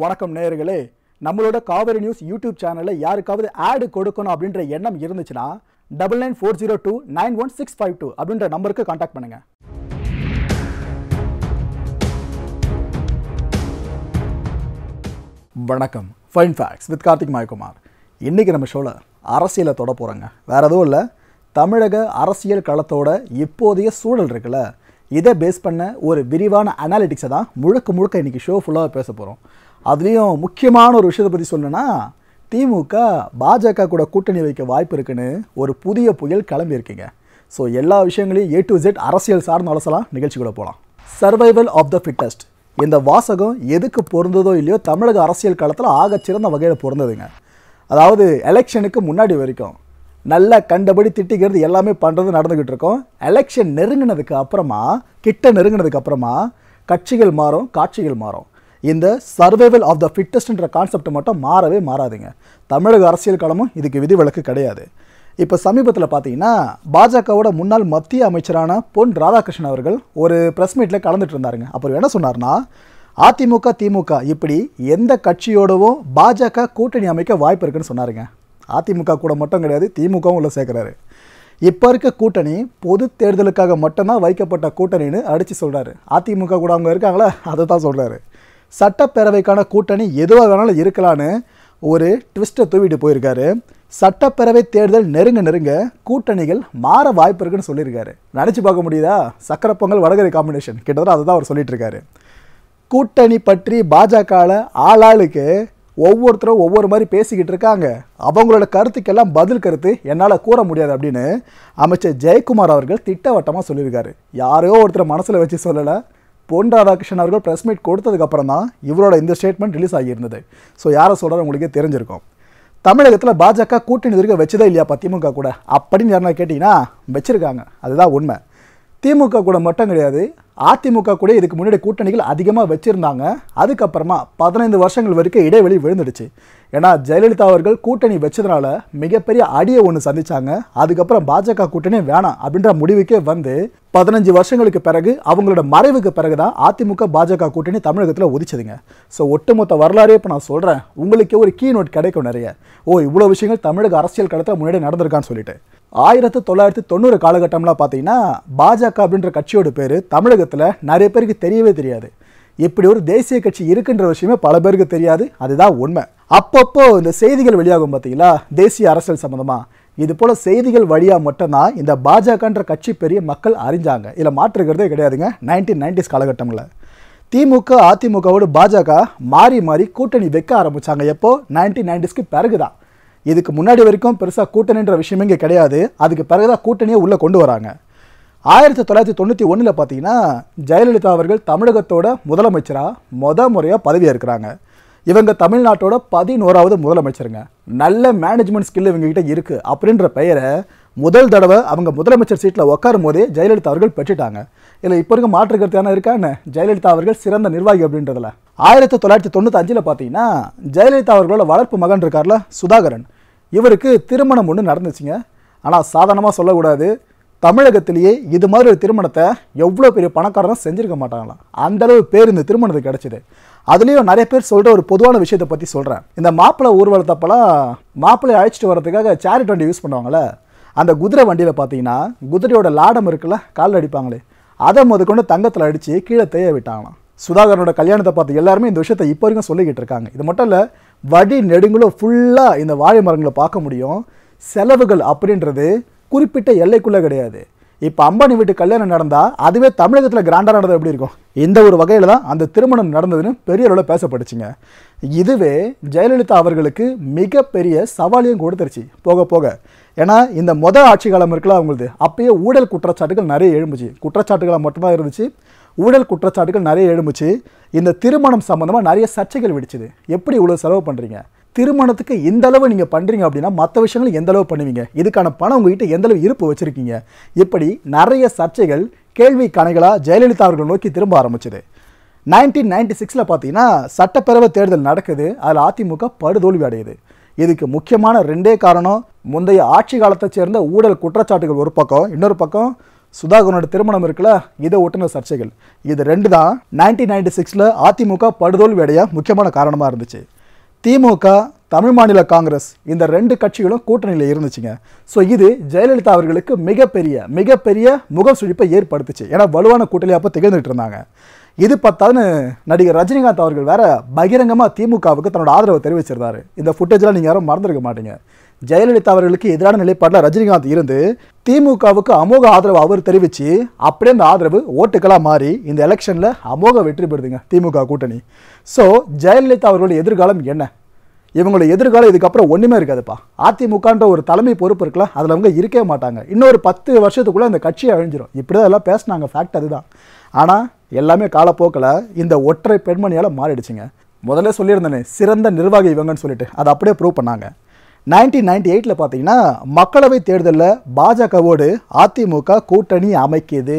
வணக்கம் நேயர்களே நம்மளோட காவிரி நியூஸ் யூடியூப் சேனலில் யாருக்காவது ஆடு கொடுக்கணும் அப்படின்ற எண்ணம் இருந்துச்சுன்னா double nine four zero two nine one six five two அப்படின்ற நம்பருக்கு காண்டாக்ட் பண்ணுங்கள் வணக்கம் fine facts with Karthik Mayakumar இன்றைக்கி நம்ம ஷோவில் அரசியலை தொட போகிறோங்க வேறு எதுவும் இல்லை தமிழக அரசியல் களத்தோட இப்போதைய சூழல் இருக்குல்ல இதை பேஸ் பண்ண ஒரு விரிவான அனாலிட்டிக்ஸை தான் முழுக்க முழுக்க இன்றைக்கி ஷோ ஃபுல்லாக பேச போகிறோம் அதுலேயும் முக்கியமான ஒரு விஷயத்தை பற்றி சொல்லணுன்னா திமுக பாஜக கூட கூட்டணி வைக்க வாய்ப்பு இருக்குன்னு ஒரு புதிய புயல் கிளம்பியிருக்கீங்க ஸோ எல்லா விஷயங்களையும் ஏ டு ஜெட் அரசியல் சார்ந்த அலசலாம் நிகழ்ச்சிக்குள்ளே போகலாம் சர்வைவல் ஆஃப் த ஃபிட்டஸ்ட் இந்த வாசகம் எதுக்கு பொருந்ததோ இல்லையோ தமிழக அரசியல் காலத்தில் ஆக சிறந்த வகையில் பொருந்ததுங்க அதாவது எலெக்ஷனுக்கு முன்னாடி வரைக்கும் நல்லா கண்டபடி திட்டிக்கிறது எல்லாமே பண்ணுறது நடந்துக்கிட்டு இருக்கோம் எலெக்ஷன் நெருங்கினதுக்கு அப்புறமா கிட்ட நெருங்கினதுக்கு அப்புறமா கட்சிகள் மாறும் காட்சிகள் மாறும் இந்த சர்வைவல் ஆஃப் த ஃபிட்டஸ்ட்ன்ற கான்செப்ட் மட்டும் மாறவே மாறாதுங்க தமிழக அரசியல் களமும் இதுக்கு விதிவிலக்கு கிடையாது இப்போ சமீபத்தில் பார்த்தீங்கன்னா பாஜகவோட முன்னாள் மத்திய அமைச்சரான பொன் ராதாகிருஷ்ணன் அவர்கள் ஒரு ப்ரெஸ் மீட்டில் கலந்துட்டு இருந்தாருங்க அப்புறம் என்ன சொன்னார்னா அதிமுக திமுக இப்படி எந்த கட்சியோடவும் பாஜக கூட்டணி அமைக்க வாய்ப்பு இருக்குன்னு சொன்னாருங்க அதிமுக கூட மட்டும் கிடையாது திமுகவும் உள்ள சேர்க்குறாரு இப்போ இருக்க கூட்டணி பொது தேர்தலுக்காக மட்டும்தான் வைக்கப்பட்ட கூட்டணின்னு அடித்து சொல்கிறாரு அதிமுக கூட அவங்க இருக்காங்களா அதை தான் சொல்கிறாரு சட்டப்பேரவைக்கான கூட்டணி எதுவாக வேணாலும் இருக்கலான்னு ஒரு ட்விஸ்ட்டை தூவிட்டு போயிருக்காரு சட்டப்பேரவை தேர்தல் நெருங்க நெருங்க கூட்டணிகள் மாற வாய்ப்பு இருக்குன்னு சொல்லியிருக்காரு நினச்சி பார்க்க முடியுதா சக்கரை பொங்கல் வடகரை காம்பினேஷன் கிட்டத்தட்ட அதை தான் அவர் சொல்லிட்டு இருக்காரு கூட்டணி பற்றி பாஜகவில் ஆளாளுக்கு ஒவ்வொருத்தரும் ஒவ்வொரு மாதிரி பேசிக்கிட்டு இருக்காங்க அவங்களோட கருத்துக்கெல்லாம் பதில் கருத்து என்னால் கூற முடியாது அப்படின்னு அமைச்சர் ஜெயக்குமார் அவர்கள் திட்டவட்டமாக சொல்லியிருக்காரு யாரையோ ஒருத்தர் மனசில் வச்சு சொல்லலை பொன் ராதாகிருஷ்ணன் அவர்கள் ப்ரெஸ் மீட் கொடுத்ததுக்கப்புறம் தான் இவரோட இந்த ஸ்டேட்மெண்ட் ரிலீஸ் ஆகியிருந்தது ஸோ யாரை சொல்கிறார் உங்களுக்கே தெரிஞ்சிருக்கும் தமிழகத்தில் பாஜக கூட்டணி எதிர்க்க வச்சதே இல்லையா திமுக கூட அப்படின்னு யாருன்னா கேட்டிங்கன்னா வச்சுருக்காங்க அதுதான் உண்மை திமுக கூட மட்டும் கிடையாது அதிமுக கூட இதுக்கு முன்னாடி கூட்டணிகள் அதிகமாக வச்சுருந்தாங்க அதுக்கப்புறமா பதினைந்து வருஷங்கள் வரைக்கும் இடைவெளி விழுந்துடுச்சு ஏன்னா ஜெயலலிதா அவர்கள் கூட்டணி வச்சதுனால மிகப்பெரிய அடியை ஒன்று சந்திச்சாங்க அதுக்கப்புறம் பாஜக கூட்டணி வேணாம் அப்படின்ற முடிவுக்கே வந்து பதினஞ்சு வருஷங்களுக்கு பிறகு அவங்களோட மறைவுக்கு பிறகு தான் அதிமுக பாஜக கூட்டணி தமிழகத்தில் உதிச்சதுங்க ஸோ ஒட்டுமொத்த வரலாறே இப்போ நான் சொல்கிறேன் உங்களுக்கே ஒரு கீ நோட் கிடைக்கும் நிறைய ஓ இவ்வளோ விஷயங்கள் தமிழக அரசியல் களத்தில் முன்னாடி நடந்திருக்கான்னு சொல்லிட்டு ஆயிரத்து தொள்ளாயிரத்தி தொண்ணூறு காலகட்டம்லாம் பார்த்தீங்கன்னா பாஜக அப்படின்ற கட்சியோட பேர் தமிழகத்தில் நிறைய பேருக்கு தெரியவே தெரியாது இப்படி ஒரு தேசிய கட்சி இருக்குன்ற விஷயமே பல பேருக்கு தெரியாது அதுதான் உண்மை அப்பப்போ இந்த செய்திகள் வெளியாகும் பார்த்தீங்களா தேசிய அரசியல் சம்மந்தமாக இது போல் செய்திகள் வழியாக மட்டும்தான் இந்த பாஜகன்ற கட்சி பெரிய மக்கள் அறிஞ்சாங்க இதில் மாற்றுக்கிறதே கிடையாதுங்க நைன்டீன் நைன்டிஸ் காலகட்டங்களில் திமுக அதிமுகவோடு பாஜக மாறி மாறி கூட்டணி வைக்க ஆரம்பித்தாங்க எப்போ நைன்டீன் நைன்டிஸ்க்கு பிறகு தான் இதுக்கு முன்னாடி வரைக்கும் பெருசாக கூட்டணின்ற விஷயம் இங்கே கிடையாது அதுக்கு பிறகுதான் கூட்டணியை உள்ளே கொண்டு வராங்க ஆயிரத்தி தொள்ளாயிரத்தி தொண்ணூற்றி ஒன்றில் பார்த்தீங்கன்னா ஜெயலலிதா அவர்கள் தமிழகத்தோட முதலமைச்சராக முத முறையாக பதவியேற்கிறாங்க இவங்க தமிழ்நாட்டோட பதினோராவது முதலமைச்சருங்க நல்ல மேனேஜ்மெண்ட் ஸ்கில் இவங்ககிட்ட இருக்குது அப்படின்ற பெயரை முதல் தடவை அவங்க முதலமைச்சர் சீட்டில் உட்காரும் போதே ஜெயலலிதா அவர்கள் பெற்றுட்டாங்க இல்லை இப்போ இருக்க மாற்று இருக்கா என்ன ஜெயலலிதா அவர்கள் சிறந்த நிர்வாகி அப்படின்றதில்ல ஆயிரத்தி தொள்ளாயிரத்தி தொண்ணூத்தஞ்சில் பார்த்தீங்கன்னா ஜெயலலிதா அவர்களோட வளர்ப்பு மகன் இருக்கார்ல சுதாகரன் இவருக்கு திருமணம் ஒன்று நடந்துச்சுங்க ஆனால் சாதாரணமாக சொல்லக்கூடாது தமிழகத்திலேயே இது மாதிரி ஒரு திருமணத்தை எவ்வளோ பெரிய பணக்காரரும் செஞ்சுருக்க மாட்டாங்களாம் அந்தளவு பேர் இந்த திருமணத்துக்கு கிடச்சிது அதுலேயும் நிறைய பேர் சொல்கிற ஒரு பொதுவான விஷயத்தை பற்றி சொல்கிறேன் இந்த மாப்பிள்ளை ஊர்வலத்தப்பெல்லாம் மாப்பிள்ளை அழைச்சிட்டு வரதுக்காக சேரிட் வண்டி யூஸ் பண்ணுவாங்களே அந்த குதிரை வண்டியில் பார்த்தீங்கன்னா குதிரையோட லாடம் இருக்குல்ல காலில் அடிப்பாங்களே அதை முதற்கொண்டு தங்கத்தில் அடித்து கீழே தேய விட்டாங்களாம் சுதாகரனோட கல்யாணத்தை பார்த்து எல்லாருமே இந்த விஷயத்தை இப்போ வரைக்கும் சொல்லிக்கிட்டு இருக்காங்க இது மட்டும் இல்லை வடி நெடுங்களும் ஃபுல்லாக இந்த வாழை மரங்களை பார்க்க முடியும் செலவுகள் அப்படின்றது குறிப்பிட்ட எல்லைக்குள்ளே கிடையாது இப்போ அம்பானி வீட்டு கல்யாணம் நடந்தால் அதுவே தமிழகத்தில் கிராண்டாக நடந்தது எப்படி இருக்கும் இந்த ஒரு வகையில் தான் அந்த திருமணம் நடந்ததுன்னு பெரிய அளவில் பேசப்பட்டுச்சுங்க இதுவே ஜெயலலிதா அவர்களுக்கு மிகப்பெரிய சவாலையும் கொடுத்துருச்சு போக போக ஏன்னா இந்த மொதல் ஆட்சி காலம் இருக்குல்ல அவங்களுக்கு அப்பயே ஊழல் குற்றச்சாட்டுகள் நிறைய எழும்புச்சு குற்றச்சாட்டுகளாக மட்டும்தான் இருந்துச்சு ஊழல் குற்றச்சாட்டுகள் நிறைய எழும்புச்சு இந்த திருமணம் சம்மந்தமாக நிறைய சர்ச்சைகள் விடுச்சுது எப்படி இவ்வளோ செலவு பண்ணுறீங்க திருமணத்துக்கு எந்த அளவு நீங்கள் பண்ணுறீங்க அப்படின்னா மற்ற விஷயங்கள் எந்த அளவு பண்ணுவீங்க இதுக்கான பணம் உங்ககிட்ட எந்த அளவு இருப்பு வச்சுருக்கீங்க இப்படி நிறைய சர்ச்சைகள் கேள்வி கணைகளாக ஜெயலலிதா அவர்கள் நோக்கி திரும்ப ஆரம்பிச்சுது நைன்டீன் நைன்டி சிக்ஸில் பார்த்தீங்கன்னா சட்டப்பேரவை தேர்தல் நடக்குது அதில் அதிமுக படுதோல்வி அடையுது இதுக்கு முக்கியமான ரெண்டே காரணம் முந்தைய ஆட்சி காலத்தை சேர்ந்த ஊழல் குற்றச்சாட்டுகள் ஒரு பக்கம் இன்னொரு பக்கம் சுதாகரனோட திருமணம் இருக்குல்ல இதை ஒட்டின சர்ச்சைகள் இது ரெண்டு தான் நைன்டீன் நைன்டி சிக்ஸில் அதிமுக படுதோல்வி அடைய முக்கியமான காரணமாக இருந்துச்சு திமுக தமிழ் மாநில காங்கிரஸ் இந்த ரெண்டு கட்சிகளும் கூட்டணியில் இருந்துச்சுங்க ஸோ இது ஜெயலலிதா அவர்களுக்கு மிகப்பெரிய மிகப்பெரிய முக சுழிப்பை ஏற்படுத்துச்சு ஏன்னா வலுவான கூட்டணி அப்போ திகழ்ந்துட்டு இருந்தாங்க இது பார்த்தாலும் நடிகர் ரஜினிகாந்த் அவர்கள் வேற பகிரங்கமாக திமுகவுக்கு தன்னோட ஆதரவை தெரிவிச்சிருந்தாரு இந்த ஃபுட்டேஜ்லாம் நீங்கள் யாரும் மறந்துருக்க மாட்டீங்க ஜெயலலிதா அவர்களுக்கு எதிரான நிலைப்பாட்டில் ரஜினிகாந்த் இருந்து திமுகவுக்கு அமோக ஆதரவு அவர் தெரிவித்து அப்படியே அந்த ஆதரவு ஓட்டுக்களாக மாறி இந்த எலெக்ஷனில் அமோக வெற்றி பெறுதுங்க திமுக கூட்டணி ஸோ ஜெயலலிதா அவர்களுடைய எதிர்காலம் என்ன இவங்களோட எதிர்காலம் இதுக்கப்புறம் ஒன்றுமே இருக்காதுப்பா அதிமுகன்ற ஒரு தலைமை பொறுப்பு இருக்கலாம் அதில் அவங்க இருக்கவே மாட்டாங்க இன்னொரு பத்து வருஷத்துக்குள்ளே அந்த கட்சியை அழிஞ்சிரும் இப்படி தான் எல்லாம் பேசினாங்க ஃபேக்ட் அதுதான் ஆனால் எல்லாமே காலப்போக்கில் இந்த ஒற்றை பெண்மணியால் மாறிடுச்சுங்க முதல்ல சொல்லியிருந்தேனே சிறந்த நிர்வாகி இவங்கன்னு சொல்லிட்டு அதை அப்படியே ப்ரூவ் பண்ணாங்க நைன்டீன் நைன்டி எயிட்டில் பார்த்தீங்கன்னா மக்களவை தேர்தலில் பாஜகவோடு அதிமுக கூட்டணி அமைக்கிது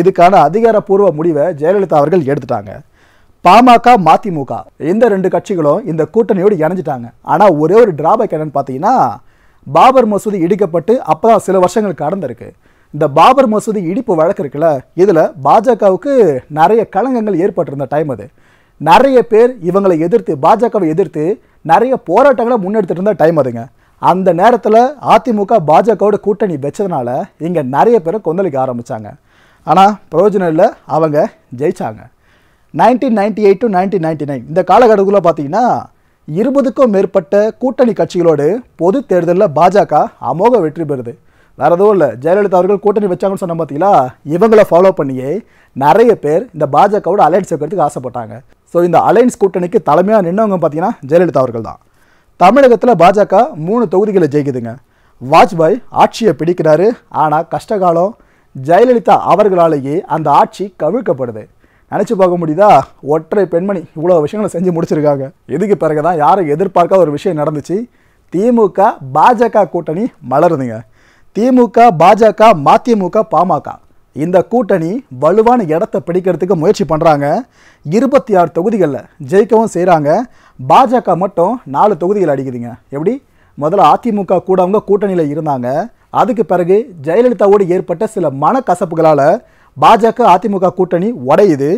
இதுக்கான அதிகாரப்பூர்வ முடிவை ஜெயலலிதா அவர்கள் எடுத்துட்டாங்க பாமக மதிமுக இந்த ரெண்டு கட்சிகளும் இந்த கூட்டணியோடு இணைஞ்சிட்டாங்க ஆனால் ஒரே ஒரு டிராபேக் என்னென்னு பார்த்தீங்கன்னா பாபர் மசூதி இடிக்கப்பட்டு அப்போ சில வருஷங்கள் கடந்திருக்கு இந்த பாபர் மசூதி இடிப்பு வழக்கு இருக்குல்ல இதில் பாஜகவுக்கு நிறைய களங்கங்கள் ஏற்பட்டிருந்த டைம் அது நிறைய பேர் இவங்களை எதிர்த்து பாஜகவை எதிர்த்து நிறைய போராட்டங்களை முன்னெடுத்துட்டு இருந்த டைம் அதுங்க அந்த நேரத்தில் அதிமுக பாஜகவோட கூட்டணி வச்சதுனால இங்கே நிறைய பேரை கொந்தளிக்க ஆரம்பித்தாங்க ஆனால் பிரயோஜனம் இல்லை அவங்க ஜெயித்தாங்க nineteen ninety eight to nineteen ninety nine இந்த காலகட்டத்தில் பார்த்தீங்கன்னா இருபதுக்கும் மேற்பட்ட கூட்டணி கட்சிகளோடு பொது தேர்தலில் பாஜக அமோக வெற்றி பெறுது வேறு எதுவும் இல்லை ஜெயலலிதா அவர்கள் கூட்டணி வச்சாங்கன்னு சொன்ன பார்த்தீங்களா இவங்களை ஃபாலோ பண்ணியே நிறைய பேர் இந்த பாஜகவோட அலையன்ஸ் வைக்கிறதுக்கு ஆசைப்பட்டாங்க ஸோ இந்த அலைன்ஸ் கூட்டணிக்கு தலைமையாக நின்றவங்க பார்த்தீங்கன்னா ஜெயலலிதா அவர்கள் தான் தமிழகத்தில் பாஜக மூணு தொகுதிகளை ஜெயிக்குதுங்க வாஜ்பாய் ஆட்சியை பிடிக்கிறாரு ஆனால் கஷ்டகாலம் ஜெயலலிதா அவர்களாலேயே அந்த ஆட்சி கவிழ்க்கப்படுது நினச்சி பார்க்க முடியுதா ஒற்றை பெண்மணி இவ்வளோ விஷயங்களை செஞ்சு முடிச்சிருக்காங்க இதுக்கு பிறகு தான் யாரும் எதிர்பார்க்காத ஒரு விஷயம் நடந்துச்சு திமுக பாஜக கூட்டணி மலருதுங்க திமுக பாஜக மதிமுக பாமக இந்த கூட்டணி வலுவான இடத்த பிடிக்கிறதுக்கு முயற்சி பண்ணுறாங்க இருபத்தி ஆறு தொகுதிகளில் ஜெயிக்கவும் செய்கிறாங்க பாஜக மட்டும் நாலு தொகுதிகள் அடிக்குதுங்க எப்படி முதல்ல அதிமுக கூடவங்க கூட்டணியில் இருந்தாங்க அதுக்கு பிறகு ஜெயலலிதாவோடு ஏற்பட்ட சில மனக்கசப்புகளால் பாஜக அதிமுக கூட்டணி உடையுது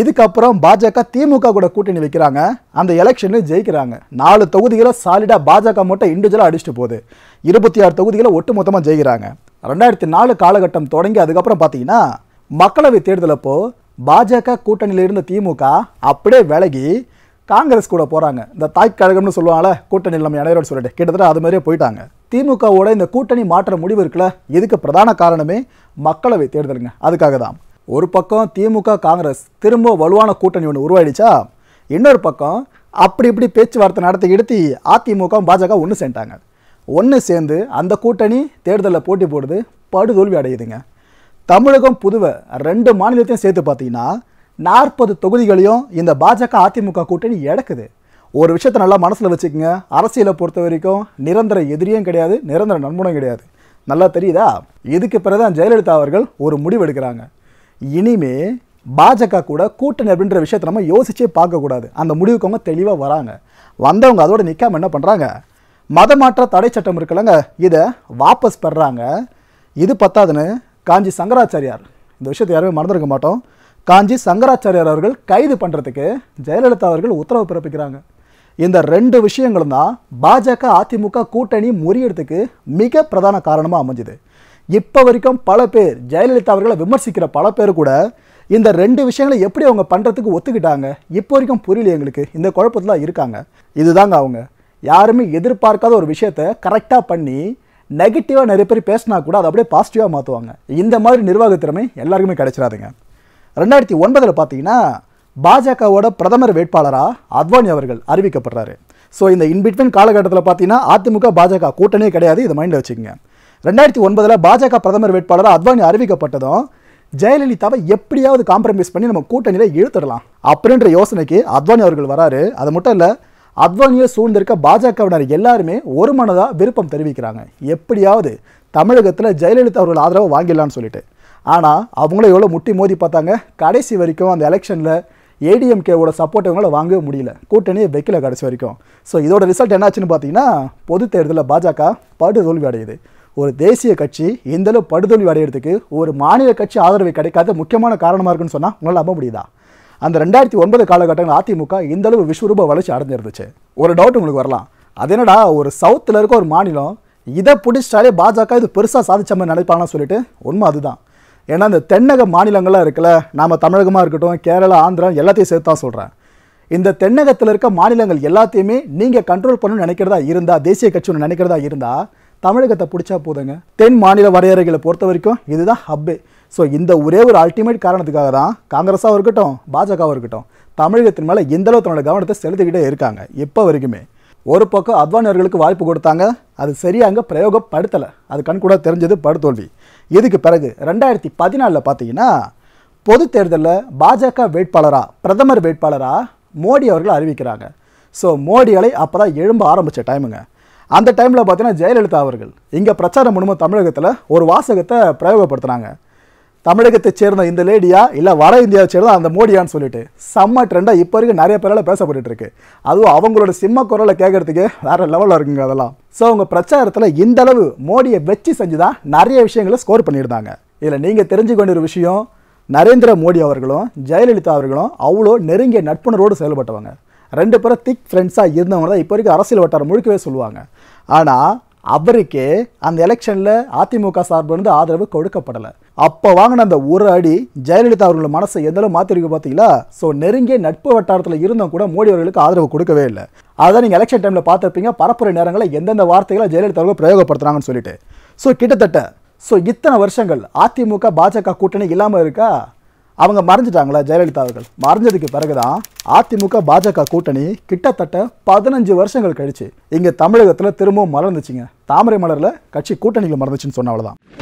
இதுக்கப்புறம் பாஜக திமுக கூட கூட்டணி வைக்கிறாங்க அந்த எலெக்ஷனில் ஜெயிக்கிறாங்க நாலு தொகுதிகளை சாலிடாக பாஜக மட்டும் இண்டிவிஜுவலாக அடிச்சுட்டு போகுது இருபத்தி ஆறு தொகுதிகளை ஒட்டு மொத்தமாக ஜெயிக்கிறாங்க ரெண்டாயிரத்தி நாலு காலகட்டம் தொடங்கி அதுக்கப்புறம் பார்த்தீங்கன்னா மக்களவை தேர்தலப்போ பாஜக கூட்டணியில் இருந்த திமுக அப்படியே விலகி காங்கிரஸ் கூட போகிறாங்க இந்த தாய் கழகம்னு சொல்லுவாங்களே கூட்டணியில் நம்ம இணையோட சொல்லிட்டு கிட்டத்தட்ட அது மாதிரியே போயிட்டாங்க திமுகவோட இந்த கூட்டணி மாற்ற முடிவு இருக்குல்ல இதுக்கு பிரதான காரணமே மக்களவை தேர்தலுங்க அதுக்காக தான் ஒரு பக்கம் திமுக காங்கிரஸ் திரும்ப வலுவான கூட்டணி ஒன்று உருவாயிடுச்சா இன்னொரு பக்கம் அப்படி இப்படி பேச்சுவார்த்தை நடத்தி எடுத்து அதிமுக பாஜக ஒன்று சேர்ந்துட்டாங்க ஒன்று சேர்ந்து அந்த கூட்டணி தேர்தலில் போட்டி போடுது படுதோல்வி அடையுதுங்க தமிழகம் புதுவை ரெண்டு மாநிலத்தையும் சேர்த்து பார்த்தீங்கன்னா நாற்பது தொகுதிகளையும் இந்த பாஜக அதிமுக கூட்டணி இழக்குது ஒரு விஷயத்த நல்லா மனசில் வச்சுக்கோங்க அரசியலை பொறுத்த வரைக்கும் நிரந்தர எதிரியும் கிடையாது நிரந்தர நண்பனும் கிடையாது நல்லா தெரியுதா இதுக்கு பிறகுதான் ஜெயலலிதா அவர்கள் ஒரு முடிவு எடுக்கிறாங்க இனிமே பாஜக கூட கூட்டணி அப்படின்ற விஷயத்தை நம்ம யோசிச்சே பார்க்கக்கூடாது அந்த முடிவுக்கு அவங்க தெளிவாக வராங்க வந்தவங்க அதோட நிற்காம என்ன பண்ணுறாங்க மதமாற்ற தடை சட்டம் இருக்குல்லங்க இதை வாபஸ் பெறாங்க இது பத்தாதுன்னு காஞ்சி சங்கராச்சாரியார் இந்த விஷயத்தை யாருமே மறந்துருக்க மாட்டோம் காஞ்சி சங்கராச்சாரியார் அவர்கள் கைது பண்ணுறதுக்கு ஜெயலலிதா அவர்கள் உத்தரவு பிறப்பிக்கிறாங்க இந்த ரெண்டு விஷயங்களும் தான் பாஜக அதிமுக கூட்டணி முறியறதுக்கு மிக பிரதான காரணமாக அமைஞ்சுது இப்போ வரைக்கும் பல பேர் ஜெயலலிதா அவர்களை விமர்சிக்கிற பல பேர் கூட இந்த ரெண்டு விஷயங்களை எப்படி அவங்க பண்ணுறதுக்கு ஒத்துக்கிட்டாங்க இப்போ வரைக்கும் புரியல எங்களுக்கு இந்த குழப்பத்தில் இருக்காங்க இதுதாங்க அவங்க யாருமே எதிர்பார்க்காத ஒரு விஷயத்த கரெக்டாக பண்ணி நெகட்டிவாக நிறைய பேர் பேசினா கூட அதை அப்படியே பாசிட்டிவாக மாற்றுவாங்க இந்த மாதிரி நிர்வாகத்திறமை எல்லாருக்குமே கிடைச்சிடாதுங்க ரெண்டாயிரத்தி ஒன்பதில் பார்த்தீங்கன்னா பாஜகவோட பிரதமர் வேட்பாளராக அத்வானி அவர்கள் அறிவிக்கப்படுறாரு ஸோ இந்த இன்பிட்வீன் காலகட்டத்தில் பார்த்தீங்கன்னா அதிமுக பாஜக கூட்டணியே கிடையாது இதை மைண்டில் வச்சுக்கோங்க ரெண்டாயிரத்தி ஒன்பதில் பாஜக பிரதமர் வேட்பாளராக அத்வானி அறிவிக்கப்பட்டதும் ஜெயலலிதாவை எப்படியாவது காம்ப்ரமைஸ் பண்ணி நம்ம கூட்டணியில் இழுத்துடலாம் அப்படின்ற யோசனைக்கு அத்வானி அவர்கள் வராரு அது மட்டும் இல்லை அத்வானியை சூழ்ந்திருக்க பாஜகவினர் எல்லாருமே ஒரு மனதாக விருப்பம் தெரிவிக்கிறாங்க எப்படியாவது தமிழகத்தில் ஜெயலலிதா அவர்கள் ஆதரவை வாங்கிடலான்னு சொல்லிட்டு ஆனால் அவங்கள எவ்வளோ முட்டி மோதி பார்த்தாங்க கடைசி வரைக்கும் அந்த எலெக்ஷனில் ஏடிஎம்கேவோட சப்போர்ட் வாங்கவே முடியல கூட்டணியை வைக்கல கடைசி வரைக்கும் ஸோ இதோட ரிசல்ட் என்னாச்சுன்னு பார்த்தீங்கன்னா பொது தேர்தலில் பாஜக படுதோல்வி அடையுது ஒரு தேசிய கட்சி இந்தளவு படுதோல்வி அடையிறதுக்கு ஒரு மாநில கட்சி ஆதரவு கிடைக்காத முக்கியமான காரணமாக இருக்குன்னு சொன்னால் உங்களால் நம்ப முடியுதா அந்த ரெண்டாயிரத்தி ஒன்பது காலகட்டங்கள் அதிமுக இந்த அளவு விஸ்வரூப வளர்ச்சி அடைஞ்சிருந்துச்சு ஒரு டவுட் உங்களுக்கு வரலாம் அது என்னடா ஒரு சவுத்தில் இருக்க ஒரு மாநிலம் இதை பிடிச்சிட்டாலே பாஜக இது பெருசாக சாதிச்ச மாதிரி நினைப்பாங்கன்னு சொல்லிட்டு உண்மை அதுதான் ஏன்னா இந்த தென்னக மாநிலங்கள்லாம் இருக்குல்ல நாம் தமிழகமாக இருக்கட்டும் கேரளா ஆந்திரா எல்லாத்தையும் சேர்த்து தான் சொல்கிறேன் இந்த தென்னகத்தில் இருக்க மாநிலங்கள் எல்லாத்தையுமே நீங்கள் கண்ட்ரோல் பண்ணணும்னு நினைக்கிறதா இருந்தால் தேசிய கட்சி ஒன்று நினைக்கிறதா இருந்தால் தமிழகத்தை பிடிச்சா போதுங்க தென் மாநில வரையறைகளை பொறுத்த வரைக்கும் இதுதான் ஹப்பு ஸோ இந்த ஒரே ஒரு அல்டிமேட் காரணத்துக்காக தான் காங்கிரஸாக இருக்கட்டும் பாஜகவாக இருக்கட்டும் தமிழகத்தின் மேலே எந்தளவு தன்னோட கவனத்தை செலுத்திக்கிட்டே இருக்காங்க இப்போ வரைக்குமே ஒரு பக்கம் அத்வானியர்களுக்கு வாய்ப்பு கொடுத்தாங்க அது சரியாக அங்கே பிரயோகப்படுத்தலை அது கண்கூட தெரிஞ்சது படுதோல்வி இதுக்கு பிறகு ரெண்டாயிரத்தி பதினாலில் பார்த்தீங்கன்னா பொது தேர்தலில் பாஜக வேட்பாளராக பிரதமர் வேட்பாளராக மோடி அவர்கள் அறிவிக்கிறாங்க ஸோ மோடிகளை அப்போ தான் எழும்ப ஆரம்பித்த டைமுங்க அந்த டைமில் பார்த்தீங்கன்னா ஜெயலலிதா அவர்கள் இங்கே பிரச்சாரம் பண்ணும்போது தமிழகத்தில் ஒரு வாசகத்தை பிரயோகப்படுத்துனாங்க தமிழகத்தை சேர்ந்த இந்த லேடியா இல்லை வட இந்தியாவை சேர்ந்த அந்த மோடியான்னு சொல்லிட்டு செம்ம ட்ரெண்டாக இப்போ வரைக்கும் நிறைய பேரால் பேசப்பட்டு இருக்கு அதுவும் அவங்களோட சிம்ம குரலை கேட்கறதுக்கு வேற லெவலில் இருக்குங்க அதெல்லாம் ஸோ அவங்க பிரச்சாரத்தில் இந்த அளவு மோடியை வச்சு செஞ்சு தான் நிறைய விஷயங்களை ஸ்கோர் பண்ணியிருந்தாங்க இதில் நீங்கள் தெரிஞ்சுக்கொண்ட ஒரு விஷயம் நரேந்திர மோடி அவர்களும் ஜெயலலிதா அவர்களும் அவ்வளோ நெருங்கிய நட்புணரோடு செயல்பட்டவங்க ரெண்டு பேரும் திக் ஃப்ரெண்ட்ஸாக இருந்தவங்க தான் இப்போ வரைக்கும் அரசியல் வட்டாரம் முழுக்கவே சொல்லுவாங்க ஆனால் அவருக்கே அந்த எலெக்ஷனில் அதிமுக சார்பிலிருந்து ஆதரவு கொடுக்கப்படலை அப்போ வாங்கின அந்த ஒரு அடி ஜெயலலிதா அவர்களோட மனசை எந்தளவு மாத்திருக்கு பார்த்தீங்களா ஸோ நெருங்கிய நட்பு வட்டாரத்தில் இருந்தும் கூட மோடி அவர்களுக்கு ஆதரவு கொடுக்கவே இல்லை அதான் நீங்கள் எலெக்ஷன் டைமில் பார்த்துருப்பீங்க பரப்புரை நேரங்களில் எந்தெந்த வார்த்தைகளை ஜெயலலிதா அவர்கள் பிரயோகப்படுத்துகிறாங்கன்னு சொல்லிட்டு ஸோ கிட்டத்தட்ட ஸோ இத்தனை வருஷங்கள் அதிமுக பாஜக கூட்டணி இல்லாமல் இருக்கா அவங்க மறைஞ்சிட்டாங்களா ஜெயலலிதா அவர்கள் மறைஞ்சதுக்கு பிறகுதான் அதிமுக பாஜக கூட்டணி கிட்டத்தட்ட பதினஞ்சு வருஷங்கள் கழிச்சு இங்கே தமிழகத்தில் திரும்பவும் மலர்ந்துச்சுங்க தாமரை மலரில் கட்சி கூட்டணிகள் மறந்துச்சுன்னு சொன்ன அவ்வளோதான்